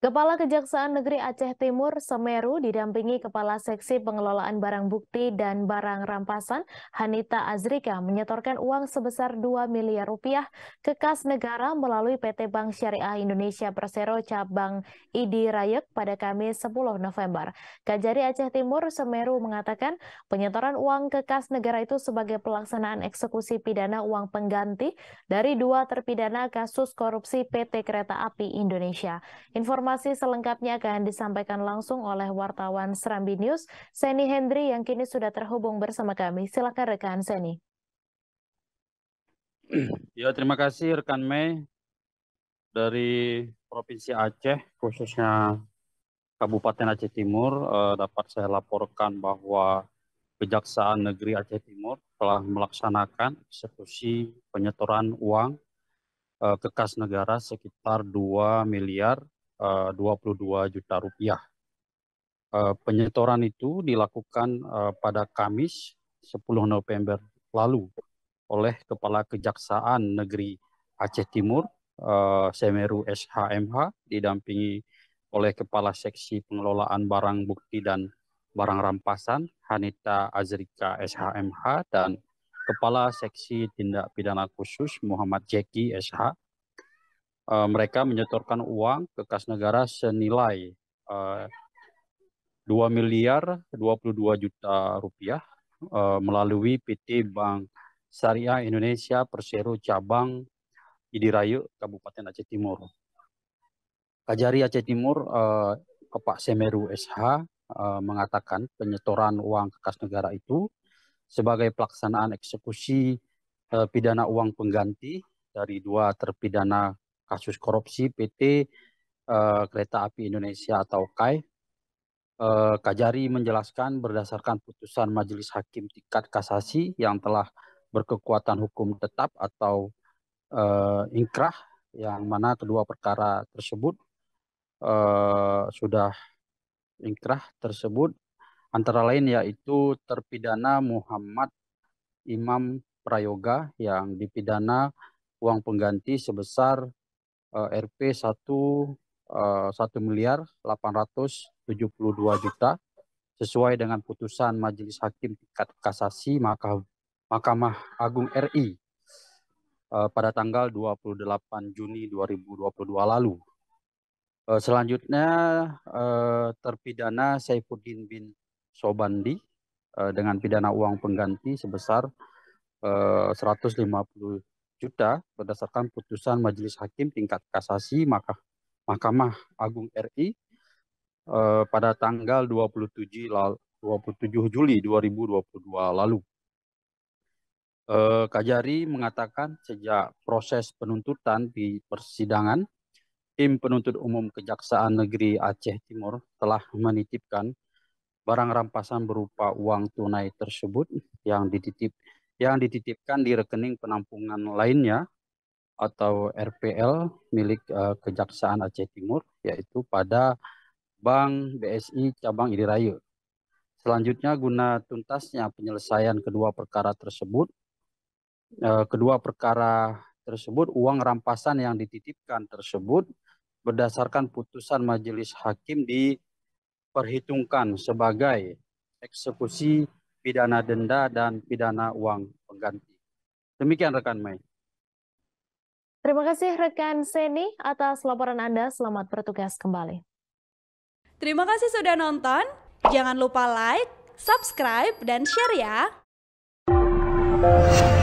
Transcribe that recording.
Kepala Kejaksaan Negeri Aceh Timur Semeru didampingi Kepala Seksi Pengelolaan Barang Bukti dan Barang Rampasan Hanita Azrika menyetorkan uang sebesar 2 miliar rupiah ke kas negara melalui PT Bank Syariah Indonesia Persero Cabang Idi Rayek pada Kamis 10 November. Kajari Aceh Timur Semeru mengatakan penyetoran uang ke kas negara itu sebagai pelaksanaan eksekusi pidana uang pengganti dari dua terpidana kasus korupsi PT Kereta Api Indonesia. Informasi Informasi selengkapnya akan disampaikan langsung oleh wartawan Serambi News, Seni Hendri yang kini sudah terhubung bersama kami. Silakan rekan Seni. Ya, terima kasih rekan Mei dari Provinsi Aceh, khususnya Kabupaten Aceh Timur, eh, dapat saya laporkan bahwa Kejaksaan Negeri Aceh Timur telah melaksanakan eksekusi penyetoran uang eh, kekas negara sekitar 2 miliar 22 eh, juta rupiah. Eh, penyetoran itu dilakukan eh, pada Kamis 10 November lalu oleh Kepala Kejaksaan Negeri Aceh Timur Semeru SHMH didampingi oleh Kepala Seksi Pengelolaan Barang Bukti dan Barang Rampasan Hanita Azrika SHMH dan Kepala Seksi Tindak Pidana Khusus Muhammad Jeki SH uh, mereka menyetorkan uang ke kas negara senilai uh, eh, 2 miliar 22 juta rupiah uh, melalui PT Bank Syariah Indonesia Persero Cabang Idirayu Kabupaten Aceh Timur. Kajari Aceh Timur uh, Pak Semeru SH uh, mengatakan penyetoran uang ke kas negara itu sebagai pelaksanaan eksekusi uh, pidana uang pengganti dari dua terpidana kasus korupsi PT uh, eh, Kereta Api Indonesia atau KAI. Uh, eh, Kajari menjelaskan berdasarkan putusan Majelis Hakim Tingkat Kasasi yang telah berkekuatan hukum tetap atau uh, inkrah yang mana kedua perkara tersebut uh, sudah inkrah tersebut antara lain yaitu terpidana Muhammad Imam Prayoga yang dipidana uang pengganti sebesar uh, RP 1 uh, 1 miliar 872 juta sesuai dengan putusan Majelis Hakim Tingkat Kasasi Maka, Mahkamah Agung RI uh, eh, pada tanggal 28 Juni 2022 lalu. Uh, selanjutnya uh, terpidana Saifuddin bin Sobandi uh, dengan pidana uang pengganti sebesar uh, 150 juta berdasarkan putusan Majelis Hakim tingkat kasasi maka Mahkamah Agung RI eh, pada tanggal 27 27 Juli 2022 lalu. Eh, Kajari mengatakan sejak proses penuntutan di persidangan tim penuntut umum Kejaksaan Negeri Aceh Timur telah menitipkan barang rampasan berupa uang tunai tersebut yang dititip yang dititipkan di rekening penampungan lainnya atau RPL milik uh, Kejaksaan Aceh Timur yaitu pada Bank BSI Cabang Iri Selanjutnya guna tuntasnya penyelesaian kedua perkara tersebut uh, kedua perkara tersebut uang rampasan yang dititipkan tersebut berdasarkan putusan majelis hakim diperhitungkan sebagai eksekusi pidana denda, dan pidana uang pengganti. Demikian rekan Mei. Terima kasih rekan Seni atas laporan Anda. Selamat bertugas kembali. Terima kasih sudah nonton. Jangan lupa like, subscribe, dan share ya.